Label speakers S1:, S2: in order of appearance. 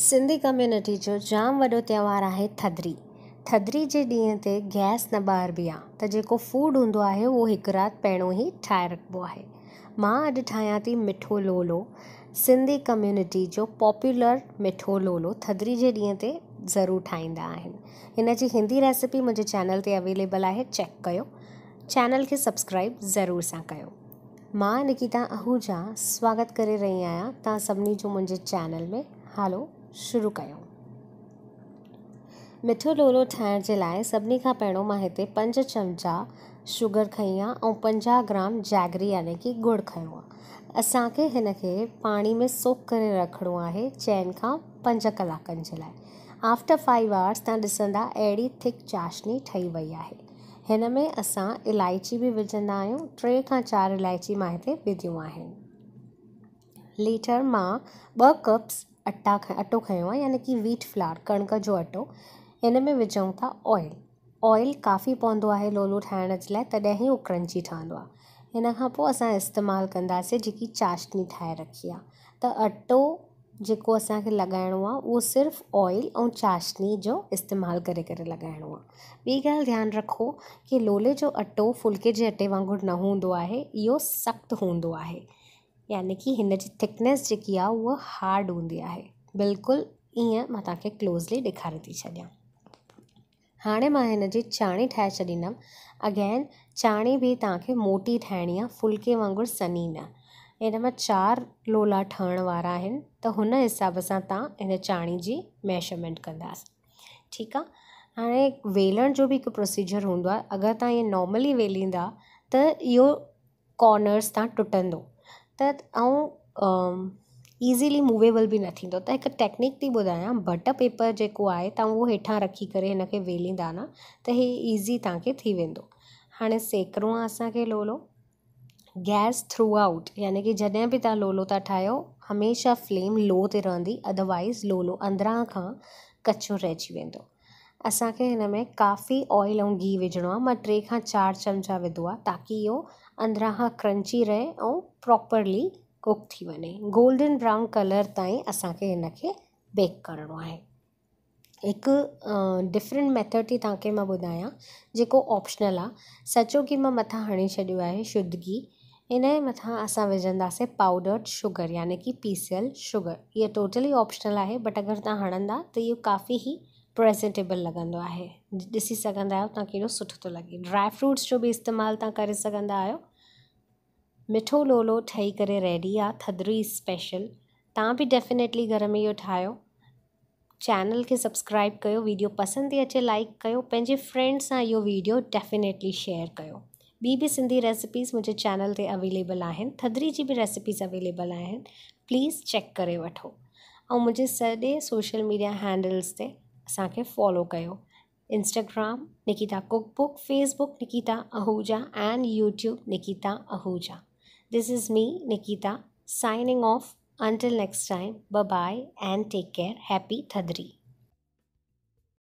S1: Sindhi community जो जाम वॾो त्योहारु आहे थधिड़ी थधिड़ी जे ॾींहं ते गैस न ॿारबी आहे त जेको फूड हूंदो आहे उहो हिकु राति पहिरों ई ठाहे रखिबो आहे मां अॼु ठाहियां थी मिठो लोलो सिंधी कम्युनिटी जो पॉप्युलर मिठो लोलो थधिड़ी जे ॾींहं ते ज़रूरु ठाहींदा आहिनि हिन जी हिंदी रेसिपी मुंहिंजे चैनल ते अवेलेबल आहे चैक कयो चैनल खे सब्सक्राइब ज़रूर सां कयो मां निकिता आहूजा स्वागत करे रही आहियां तव्हां सभिनी जो मुंहिंजे चैनल में हलो शयूं मिठो लोलो ठाहिण जे लाइ सभिनी खां पहिरियों मां हिते पंज चमचा शुगर खयूं ऐं पंजाह ग्राम जैगरी यानी की ॻुड़ खयों आहे असांखे हिनखे पाणी में सोक करे रखिणो आहे चइनि खां पंज कलाकनि जे लाइ आफ्टर फाइव आवर्स तव्हां ॾिसंदा अहिड़ी थिक चाशनी ठही वई आहे हिन में असां इलाइची बि विझंदा आहियूं टे खां चारि इलाइची मां हिते विधियूं आहिनि लीटर मां ॿ कप्स अटा अटो खयों यानी वीट फ्लार कणक जो अटो इन में विझूँ था ऑइल ऑइल काफ़ी पवन है लोलो ठाण जे ही तॾहिं क्रंची ठहंदो आहे अस इस्तेमाल पोइ जी चाशनी ठाहे रखी आहे त अटो जो अस लगो वो सिर्फ सिर्फ़ु ऑइल और चाशनी जो इस्तेमाल करे करे लॻाइणो आहे ॿी ॻाल्हि रखो कि लोले जो अटो फुल्के अटे वांगुरु न हों सख्त इहो यानी कि हिन जी थिकनेस जी वह हार्ड हूँ आहे बिल्कुलु ईअं क्लोज़ली दिखारे थी छॾियां हाँ मैं इन चाणी ठाहे छॾींदमि अगेन चाणी भी तव्हांखे मोटी ठाणी आ फुल्के वगुर सनी न इन में चार लोला ठहणवारा तो उन हिसाब से तुम हिन चाणी की मेजरमेंट कंदासि ठीक है हाँ वेलण जो भी एक प्रोसिजर हूंदो अगर ते नॉर्मली वेलींदा तो यो कॉर्नर्स तुटन त ऐं ईज़िली मूवेबल बि न थींदो त हिकु टेक्निक थी ॿुधायां भट पेपर जेको आहे तव्हां उहो हेठां रखी करे हिन खे वेलींदा न त हे ईज़ी तव्हांखे थी वेंदो हाणे सेकिणो आहे असांखे लोलो गैस थ्रू आउट यानी कि जॾहिं बि तव्हां लोलो था ठाहियो हमेशह फ्लेम लो ते रहंदी अदरवाइज़ लोलो अंदरां खां कचो रहिजी वेंदो असांखे में काफ़ी ऑइल और गिह वो टे चार चमचा विधो आहे ताकी इहो अंदरां क्रंची रहे और प्रॉपरली कुक थी वे गोल्डन ब्राउन कलर ताईं असांखे हिन बेक करिणो है एक डिफरेंट मेथड थी तक मां ॿुधायां ऑप्शनल आ सचो कि मैं मत हणी छो है शुद्ध गी इन जे अस असां पाउडर्ड शुगर यानी कि पीसियल शुगर ये टोटली ऑप्शनल है बट अगर तुम हणंदा तो ये काफ़ी ही प्रेज़ेंटेबल लगन है ॾिसी सघंदा आहियो तव्हांखे ड्राई फ्रूट्स जो भी इस्तेमाल तव्हां मिठो लोलो ठही करे रेडी आ थदरी स्पेशल तुम भी डेफिनेटली घर में यो चैनल के सब्सक्राइब कर वीडियो पसंद थी अचे लाइक करें फ्रेंड्स सां वीडियो डेफिनेटली शेयर कर बी भी सिंधी रेसिपीज़ मुझे चैनल ते अवेलेबल आहिनि थदरी जी भी रेसिपीज़ अवेलेबल आहिनि प्लीज़ चेक करे वो और मुझे सदे सोशल मीडिया हैंडल्स से के फॉलो कर Instagram Nikita cookbook Facebook Nikita Ahuja and YouTube Nikita Ahuja this is me Nikita signing off until next time bye bye and take care happy thadri